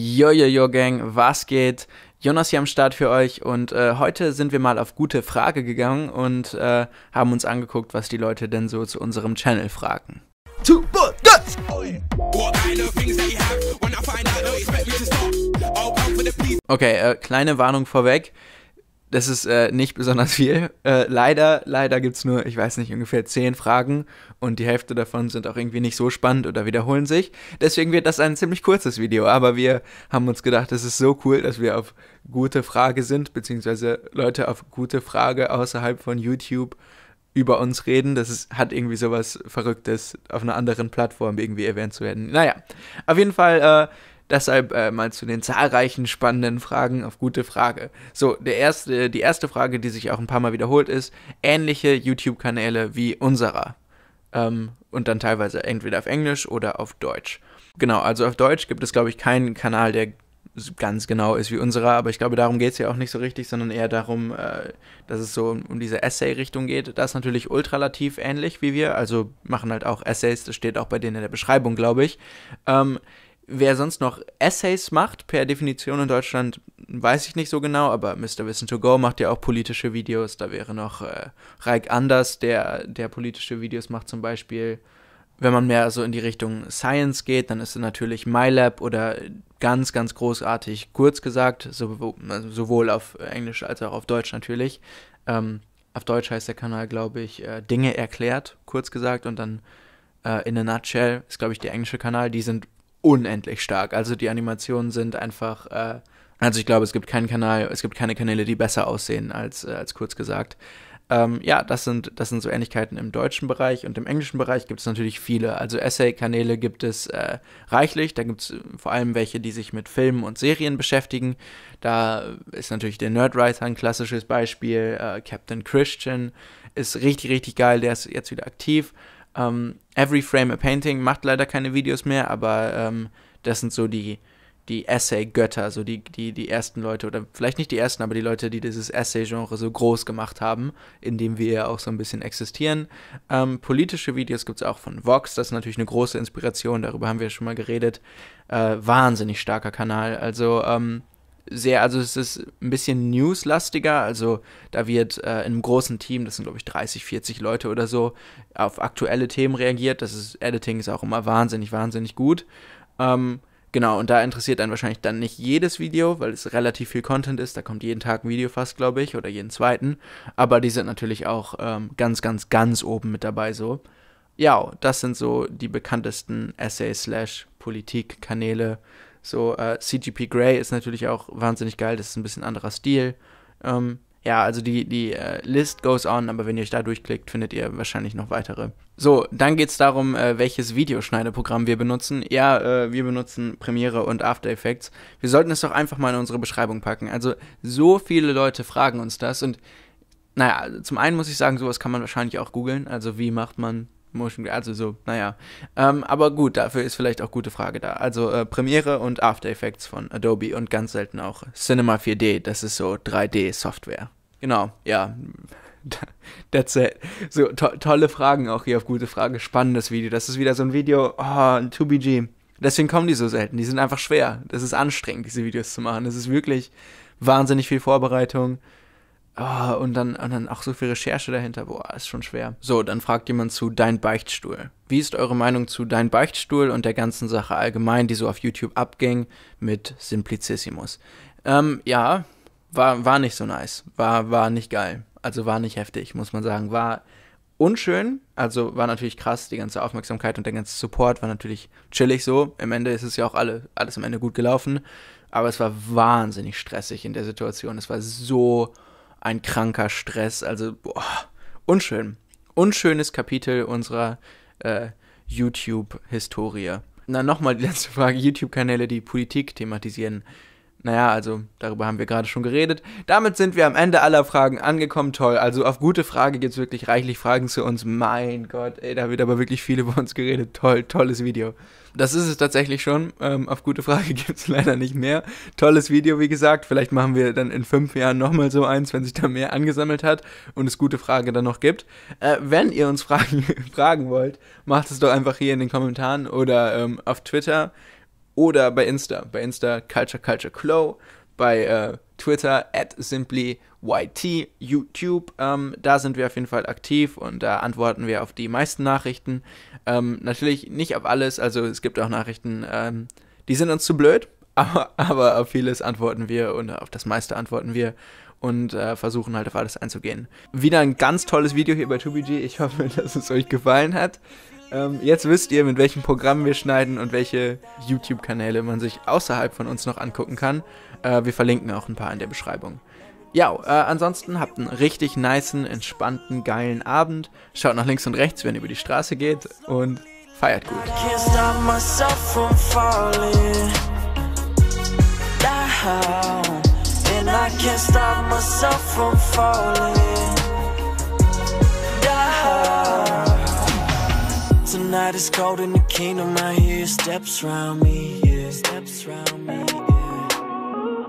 Yo, yo, yo, Gang, was geht? Jonas hier am Start für euch und äh, heute sind wir mal auf gute Frage gegangen und äh, haben uns angeguckt, was die Leute denn so zu unserem Channel fragen. okay, äh, kleine Warnung vorweg das ist äh, nicht besonders viel. Äh, leider, leider gibt es nur, ich weiß nicht, ungefähr zehn Fragen und die Hälfte davon sind auch irgendwie nicht so spannend oder wiederholen sich. Deswegen wird das ein ziemlich kurzes Video, aber wir haben uns gedacht, es ist so cool, dass wir auf gute Frage sind, beziehungsweise Leute auf gute Frage außerhalb von YouTube über uns reden. Das ist, hat irgendwie sowas Verrücktes, auf einer anderen Plattform irgendwie erwähnt zu werden. Naja, auf jeden Fall. Äh, Deshalb äh, mal zu den zahlreichen spannenden Fragen auf gute Frage. So, der erste, die erste Frage, die sich auch ein paar Mal wiederholt, ist: ähnliche YouTube-Kanäle wie unserer. Ähm, und dann teilweise entweder auf Englisch oder auf Deutsch. Genau, also auf Deutsch gibt es, glaube ich, keinen Kanal, der ganz genau ist wie unserer, aber ich glaube, darum geht es ja auch nicht so richtig, sondern eher darum, äh, dass es so um, diese Essay-Richtung geht. Das ist natürlich ultralativ ähnlich wie wir, also machen halt auch Essays, das steht auch bei denen in der Beschreibung, glaube ich. Ähm, Wer sonst noch Essays macht, per Definition in Deutschland, weiß ich nicht so genau, aber Mr. Wissen to Go macht ja auch politische Videos. Da wäre noch äh, Raik Anders, der, der politische Videos macht zum Beispiel. Wenn man mehr so in die Richtung Science geht, dann ist natürlich MyLab oder ganz, ganz großartig, kurz gesagt, sowohl, auf Englisch als auch auf Deutsch natürlich. Ähm, auf Deutsch heißt der Kanal, glaube ich, äh, Dinge erklärt, kurz gesagt, und dann äh, in a nutshell ist, glaube ich, der englische Kanal. Die sind unendlich stark. Also die Animationen sind einfach. Äh, also ich glaube, es gibt keinen Kanal, es gibt keine Kanäle, die besser aussehen als, äh, als kurz gesagt. Ähm, ja, das sind, das sind so Ähnlichkeiten im deutschen Bereich und im englischen Bereich gibt es natürlich viele. Also Essay-Kanäle gibt es äh, reichlich. Da gibt es äh, vor allem welche, die sich mit Filmen und Serien beschäftigen. Da ist natürlich der Nerdwriter ein klassisches Beispiel. Äh, Captain Christian ist richtig, richtig geil. Der ist jetzt wieder aktiv. Ähm, Every Frame a Painting macht leider keine Videos mehr, aber ähm, das sind so die, die Essay-Götter, so die, die, die ersten Leute, oder vielleicht nicht die ersten, aber die Leute, die dieses Essay-Genre so groß gemacht haben, in dem wir ja auch so ein bisschen existieren. Ähm, politische Videos gibt es auch von Vox, das ist natürlich eine große Inspiration, darüber haben wir schon mal geredet. Äh, wahnsinnig starker Kanal, also ähm, sehr, also es ist ein bisschen newslastiger. Also da wird äh, in einem großen Team, das sind glaube ich 30, 40 Leute oder so, auf aktuelle Themen reagiert. Das ist, Editing ist auch immer wahnsinnig, wahnsinnig gut. Ähm, genau, und da interessiert dann wahrscheinlich dann nicht jedes Video, weil es relativ viel Content ist. Da kommt jeden Tag ein Video fast, glaube ich, oder jeden zweiten. Aber die sind natürlich auch ähm, ganz, ganz, ganz oben mit dabei so. Ja, das sind so die bekanntesten Essay-Slash-Politik-Kanäle, so, äh, CGP Grey ist natürlich auch wahnsinnig geil, das ist ein bisschen anderer Stil. Ähm, ja, also die, die äh, List goes on, aber wenn ihr euch da durchklickt, findet ihr wahrscheinlich noch weitere. So, dann geht es darum, äh, welches Videoschneideprogramm wir benutzen. Ja, äh, wir benutzen Premiere und After Effects. Wir sollten es doch einfach mal in unsere Beschreibung packen. Also, so viele Leute fragen uns das und naja, also zum einen muss ich sagen, sowas kann man wahrscheinlich auch googeln. Also, wie macht man Motion, also so, naja. Ähm, aber gut, dafür ist vielleicht auch gute Frage da. Also äh, Premiere und After Effects von Adobe und ganz selten auch Cinema 4D, das ist so 3D-Software. Genau, ja. That's it. So to tolle Fragen auch hier auf gute Frage. Spannendes Video. Das ist wieder so ein Video, oh, ein 2BG. Deswegen kommen die so selten. Die sind einfach schwer. Das ist anstrengend, diese Videos zu machen. Das ist wirklich wahnsinnig viel Vorbereitung. Oh, und, dann, und dann auch so viel Recherche dahinter. Boah, ist schon schwer. So, dann fragt jemand zu Dein Beichtstuhl. Wie ist eure Meinung zu Dein Beichtstuhl und der ganzen Sache allgemein, die so auf YouTube abging mit Simplicissimus? Ähm, ja, war, war nicht so nice. War, war nicht geil. Also war nicht heftig, muss man sagen. War unschön. Also war natürlich krass, die ganze Aufmerksamkeit und der ganze Support war natürlich chillig so. Am Ende ist es ja auch alle, alles am Ende gut gelaufen. Aber es war wahnsinnig stressig in der Situation. Es war so ein kranker Stress. Also, boah, unschön. Unschönes Kapitel unserer äh, YouTube-Historie. Na, nochmal die letzte Frage. YouTube-Kanäle, die Politik thematisieren. Naja, also darüber haben wir gerade schon geredet. Damit sind wir am Ende aller Fragen angekommen. Toll. Also auf gute Frage gibt es wirklich reichlich Fragen zu uns. Mein Gott, ey, da wird aber wirklich viel über uns geredet. Toll, tolles Video. Das ist es tatsächlich schon. Ähm, auf gute Frage gibt es leider nicht mehr. Tolles Video, wie gesagt. Vielleicht machen wir dann in fünf Jahren nochmal so eins, wenn sich da mehr angesammelt hat und es gute Frage dann noch gibt. Äh, wenn ihr uns Fragen, fragen wollt, macht es doch einfach hier in den Kommentaren oder ähm, auf Twitter oder bei Insta. Bei Insta Culture Culture Clo, bei äh, Twitter at simplyYT, YouTube. Ähm, da sind wir auf jeden Fall aktiv und da antworten wir auf die meisten Nachrichten. Ähm, natürlich nicht auf alles, also es gibt auch Nachrichten, ähm, die sind uns zu blöd, aber, aber, auf vieles antworten wir und auf das meiste antworten wir und äh, versuchen halt auf alles einzugehen. Wieder ein ganz tolles Video hier bei 2BG. Ich hoffe, dass es euch gefallen hat. Ähm, jetzt wisst ihr, mit welchem Programm wir schneiden und welche YouTube-Kanäle man sich außerhalb von uns noch angucken kann. Äh, wir verlinken auch ein paar in der Beschreibung. Ja, äh, ansonsten habt einen richtig niceen, entspannten, geilen Abend. Schaut nach links und rechts, wenn ihr über die Straße geht und feiert gut. and I can't stop myself from falling night is cold in the kingdom. I hear steps round me, yeah. Steps round me, yeah.